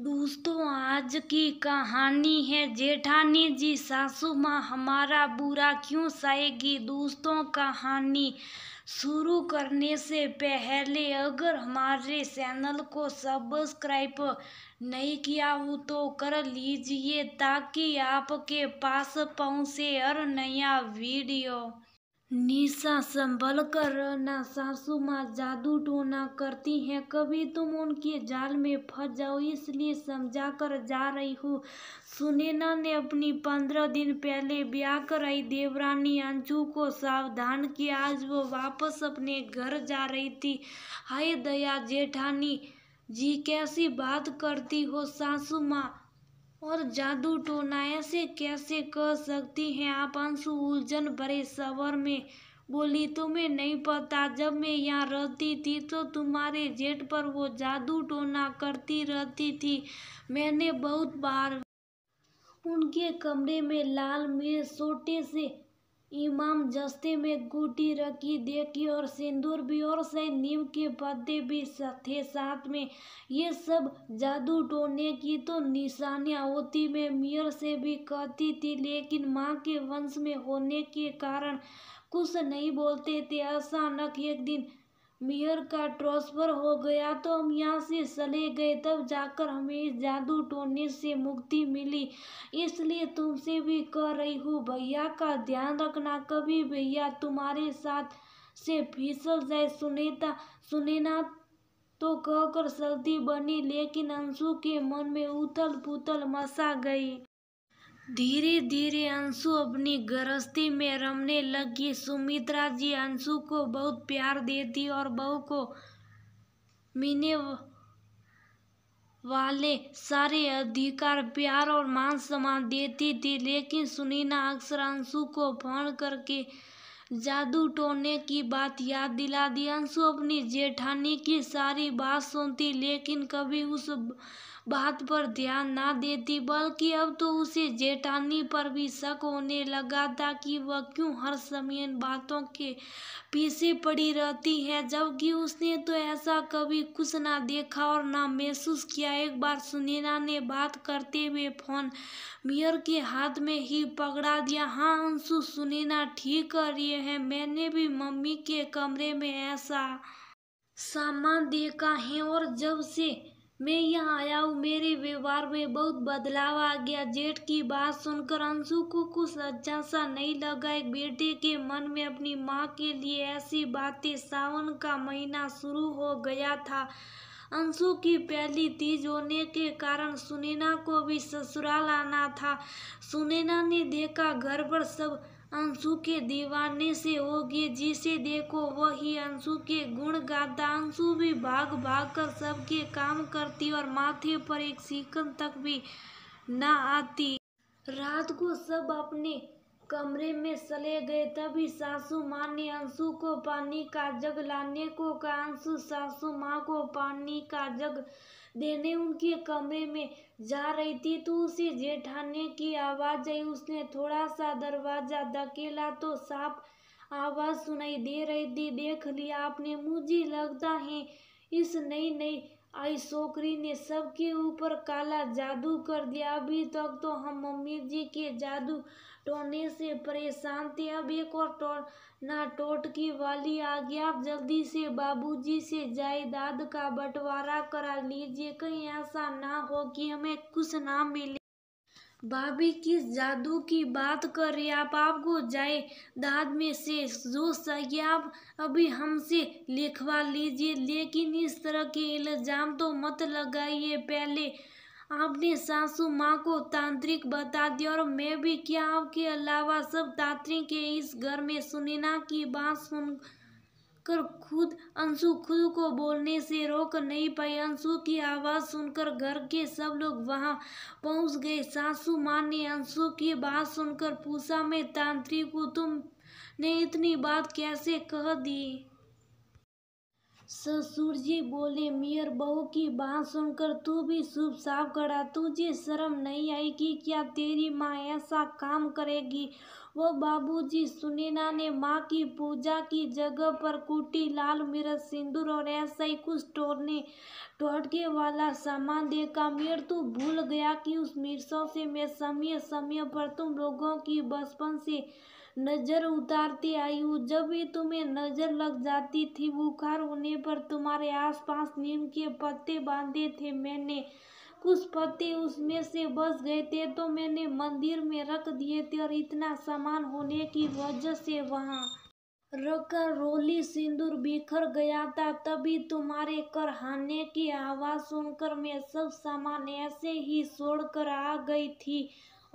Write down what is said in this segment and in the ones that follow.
दोस्तों आज की कहानी है जेठानी जी सासू माँ हमारा बुरा क्यों सहेगी दोस्तों कहानी शुरू करने से पहले अगर हमारे चैनल को सब्सक्राइब नहीं किया हो तो कर लीजिए ताकि आपके पास पहुँचे हर नया वीडियो निशा संभल कर रहना सासू माँ जादू टोना करती हैं कभी तुम उनके जाल में फंस जाओ इसलिए समझा कर जा रही हूँ सुनेना ने अपनी पंद्रह दिन पहले ब्याह कराई देवरानी अंजू को सावधान किया आज वो वापस अपने घर जा रही थी हाय दया जेठानी जी कैसी बात करती हो सासू माँ और जादू टोना ऐसे कैसे कर सकती हैं आप अंशु उलझन भरे सवर में बोली तुम्हें नहीं पता जब मैं यहाँ रहती थी तो तुम्हारे जेट पर वो जादू टोना करती रहती थी मैंने बहुत बार उनके कमरे में लाल मिर्च सोटे से इमाम जस्ते में गुटी रखी देखी और सिंदूर भी और से नीम के पत्ते भी थे साथ में ये सब जादू टोने की तो निशानियाँ होती मैं मियर से भी कहती थी लेकिन माँ के वंश में होने के कारण कुछ नहीं बोलते थे अचानक एक दिन मेयर का ट्रांसफ़र हो गया तो हम यहाँ से चले गए तब जाकर हमें इस जादू टोने से मुक्ति मिली इसलिए तुमसे भी कह रही हूँ भैया का ध्यान रखना कभी भैया तुम्हारे साथ से फिसल जाए सुनेता सुनेना तो कहकर सर्दी बनी लेकिन अंशु के मन में उथल पुथल मसा गई धीरे धीरे अंशु अपनी गृहस्थी में रमने लगी सुमित्रा जी अंशु को बहुत प्यार देती और बहू को मिलने वाले सारे अधिकार प्यार और मान सम्मान देती थी लेकिन सुनीना अक्सर अंशु को फोन करके जादू टोने की बात याद दिला दी अंशु अपनी जेठानी की सारी बात सुनती लेकिन कभी उस बात पर ध्यान ना देती बल्कि अब तो उसे जेठानी पर भी शक होने लगा था कि वह क्यों हर समय इन बातों के पीछे पड़ी रहती है जबकि उसने तो ऐसा कभी कुछ ना देखा और ना महसूस किया एक बार सुनीना ने बात करते हुए फोन मियर के हाथ में ही पकड़ा दिया हाँ अंशु सुनीना ठीक कर रही है मैंने भी मम्मी के कमरे में ऐसा सामान देखा है और जब से मैं यहाँ आया हूँ मेरे व्यवहार में बहुत बदलाव आ गया जेठ की बात सुनकर अंशु को कुछ अच्छा सा नहीं लगा एक बेटे के मन में अपनी माँ के लिए ऐसी बातें सावन का महीना शुरू हो गया था अंशु की पहली तीज होने के कारण सुनैना को भी ससुराल आना था सुनैना ने देखा घर पर सब अंशु के दीवाने से होगी जिसे देखो वही अंशु के गुण गाता अंशु भी भाग भाग कर सबके काम करती और माथे पर एक सीकन तक भी ना आती रात को सब अपने कमरे में चले गए तभी सासू माँ ने अंशु को पानी का जग लाने को कहा अंशु सासू माँ को पानी का जग देने उनके कमरे में जा रही थी तो उसे जेठाने की आवाज़ आई उसने थोड़ा सा दरवाज़ा धकेला तो साफ आवाज़ सुनाई दे रही थी देख लिया आपने मुझे लगता है इस नई नई आई छोकरी ने सबके ऊपर काला जादू कर दिया अभी तक तो हम मम्मी जी के जादू टोने से परेशान थे अब एक और टो, ना टोटकी वाली आ गया आप जल्दी से बाबूजी से जायदाद का बंटवारा करा लीजिए कहीं ऐसा ना हो कि हमें कुछ ना मिले भाभी किस जादू की बात कर रही आप आपको जायदाद में से जो सही आप अभी हमसे लिखवा लीजिए लेकिन इस तरह के इल्ज़ाम तो मत लगाइए पहले आपने सासू माँ को तांत्रिक बता दिया और मैं भी क्या आपके अलावा सब तांत्रिक के इस घर में सुनीना की बात सुन कर खुद अंशु खुद को बोलने से रोक नहीं पाई अंशु की आवाज़ सुनकर घर के सब लोग वहाँ पहुंच गए सासू माँ ने अंशु की बात सुनकर पूछा मैं तांत्रिक को तुम ने इतनी बात कैसे कह दी ससुर जी बोले मियर बहू की बात सुनकर तू भी सुब साफ करा तुझे शर्म नहीं आई कि क्या तेरी माँ ऐसा काम करेगी वो बाबूजी सुनीना ने माँ की पूजा की जगह पर कुटी लाल मिर्च सिंदूर और ऐसा ही कुछ तोड़ने टोटके वाला सामान देखा मीर तू भूल गया कि उस मिर्सों से मैं समय समय पर तुम लोगों की बचपन से नज़र उतारती आई हूँ जब भी तुम्हें नज़र लग जाती थी बुखार होने पर तुम्हारे आसपास नीम के पत्ते बांधे थे मैंने कुछ पत्ते उसमें से बस गए थे तो मैंने मंदिर में रख दिए थे और इतना सामान होने की वजह से वहाँ रखकर रोली सिंदूर बिखर गया था तभी तुम्हारे करहाने की आवाज़ सुनकर मैं सब सामान ऐसे ही छोड़कर आ गई थी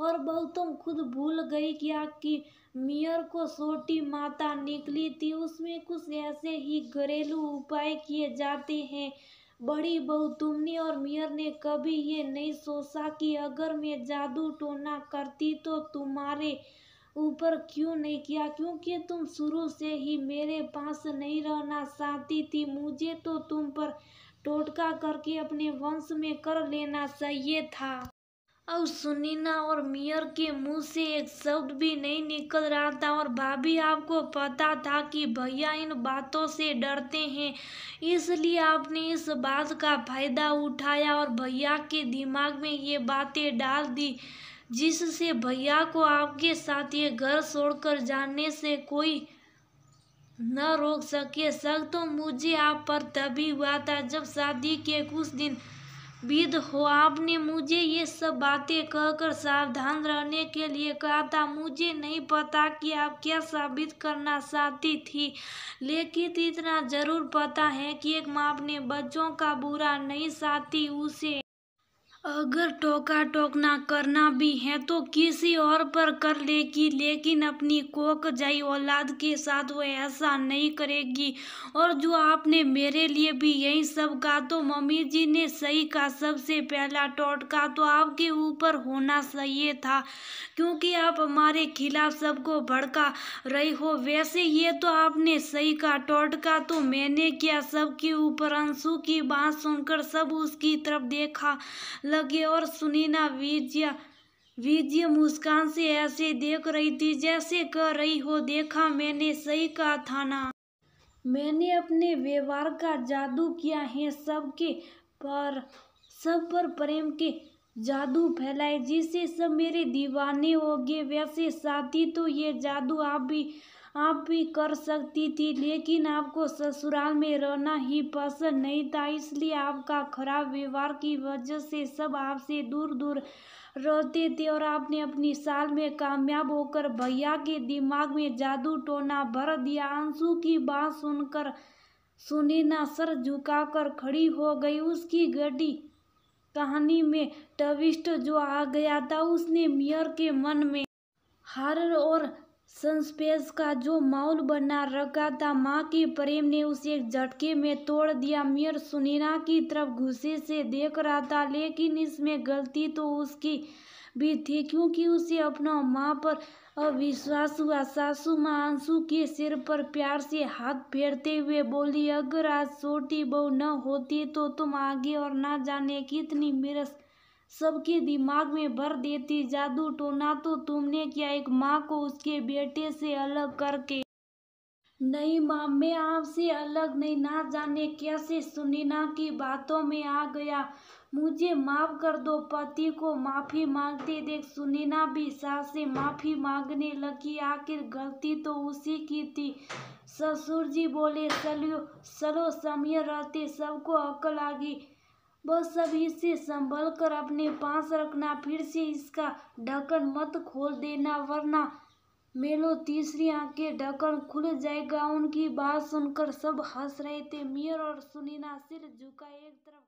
और बहुत तुम खुद भूल गई क्या कि मियर को सोटी माता निकली थी उसमें कुछ ऐसे ही घरेलू उपाय किए जाते हैं बड़ी बहू तुमने और मियर ने कभी ये नहीं सोचा कि अगर मैं जादू टोना करती तो तुम्हारे ऊपर क्यों नहीं किया क्योंकि तुम शुरू से ही मेरे पास नहीं रहना चाहती थी मुझे तो तुम पर टोटका करके अपने वंश में कर लेना चाहिए था अब सुनीना और मियर के मुंह से एक शब्द भी नहीं निकल रहा था और भाभी आपको पता था कि भैया इन बातों से डरते हैं इसलिए आपने इस बात का फ़ायदा उठाया और भैया के दिमाग में ये बातें डाल दी जिससे भैया को आपके साथ ये घर छोड़कर जाने से कोई न रोक सके सब तो मुझे आप पर तभी हुआ था जब शादी के कुछ दिन विद हो आपने मुझे ये सब बातें कहकर सावधान रहने के लिए कहा था मुझे नहीं पता कि आप क्या साबित करना चाहती थी लेकिन इतना ज़रूर पता है कि एक माँ अपने बच्चों का बुरा नहीं चाहती उसे अगर टोका टोकना करना भी है तो किसी और पर कर लेगी लेकिन अपनी कोक जाई औलाद के साथ वो ऐसा नहीं करेगी और जो आपने मेरे लिए भी यही सब कहा तो मम्मी जी ने सही कहा सबसे पहला टोटका तो आपके ऊपर होना सही था क्योंकि आप हमारे खिलाफ सबको भड़का रही हो वैसे ये तो आपने सही कहा टोटका तो मैंने किया सबके ऊपर अंशु की बात सुनकर सब उसकी तरफ देखा लगे और सुनीना विजया विजय मुस्कान से ऐसे देख रही थी जैसे कह रही हो देखा मैंने सही कहा था ना मैंने अपने व्यवहार का जादू किया है सबके पर सब पर प्रेम के जादू फैलाए जिससे सब मेरे दीवाने हो गए वैसे साथी तो ये जादू आप भी आप भी कर सकती थी लेकिन आपको ससुराल में रहना ही पसंद नहीं था इसलिए आपका खराब व्यवहार की वजह से सब आपसे दूर दूर रहते थे और आपने अपनी साल में कामयाब होकर भैया के दिमाग में जादू टोना भर दिया आंसू की बात सुनकर सुनीना सर झुकाकर खड़ी हो गई उसकी गड्डी कहानी में टविस्ट जो आ गया था उसने मियर के मन में हार और संस्पेस का जो माहौल बना रखा था माँ के प्रेम ने उसे एक झटके में तोड़ दिया मियर सुनीना की तरफ गुस्से से देख रहा था लेकिन इसमें गलती तो उसकी भी थी क्योंकि उसे अपना माँ पर अविश्वास हुआ सासू माँ आंसू के सिर पर प्यार से हाथ फेरते हुए बोली अगर आज छोटी बहू न होती तो तुम आगे और ना जाने कितनी मिरस सबके दिमाग में भर देती जादू टोना तो तुमने किया एक माँ को उसके बेटे से अलग करके नहीं माँ मैं आपसे अलग नहीं ना जाने कैसे सुनीना की बातों में आ गया मुझे माफ़ कर दो पति को माफ़ी मांगते देख सुनीना भी सास से माफ़ी मांगने लगी आखिर गलती तो उसी की थी ससुर जी बोले चलो चलो समय रहते सबको अकल आ गई बस अब इसे संभल कर अपने पास रखना फिर से इसका ढक्कन मत खोल देना वरना मेलो तीसरी आंखें ढक्कन खुल जाएगा उनकी बात सुनकर सब हंस रहे थे मियर और सुनीना सिर झुका एक तरफ